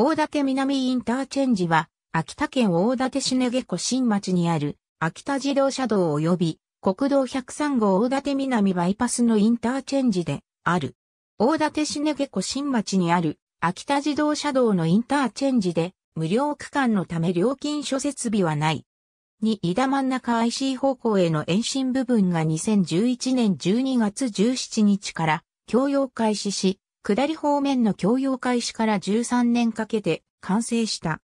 大館南インターチェンジは、秋田県大館市根下湖新町にある、秋田自動車道及び、国道103号大館南バイパスのインターチェンジで、ある。大館市根下湖新町にある、秋田自動車道のインターチェンジで、無料区間のため料金所設備はない。に、井田真ん中 IC 方向への延伸部分が2011年12月17日から、供用開始し、下り方面の供用開始から13年かけて完成した。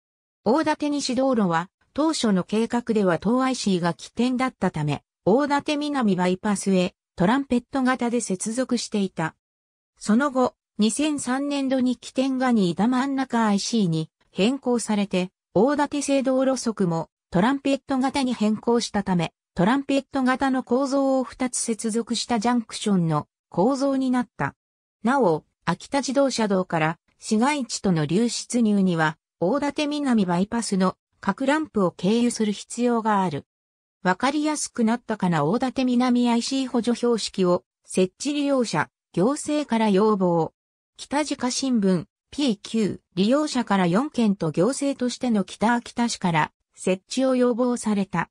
大館西道路は当初の計画では東 IC が起点だったため、大館南バイパスへトランペット型で接続していた。その後、2003年度に起点が2田真ん中 IC に変更されて、大館制道路側もトランペット型に変更したため、トランペット型の構造を2つ接続したジャンクションの構造になった。なお、秋田自動車道から市街地との流出入には、大館南バイパスの各ランプを経由する必要がある。わかりやすくなったかな大館南 IC 補助標識を設置利用者、行政から要望。北家新聞 PQ 利用者から4件と行政としての北秋田市から設置を要望された。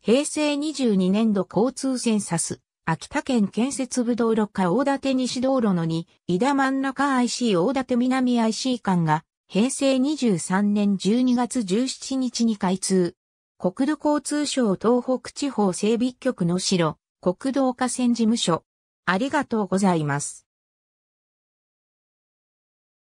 平成22年度交通センサス秋田県建設部道路課大館西道路の2、井田真ん中 IC 大館南 IC 間が、平成23年12月17日に開通。国土交通省東北地方整備局の城、国道河川事務所。ありがとうございます。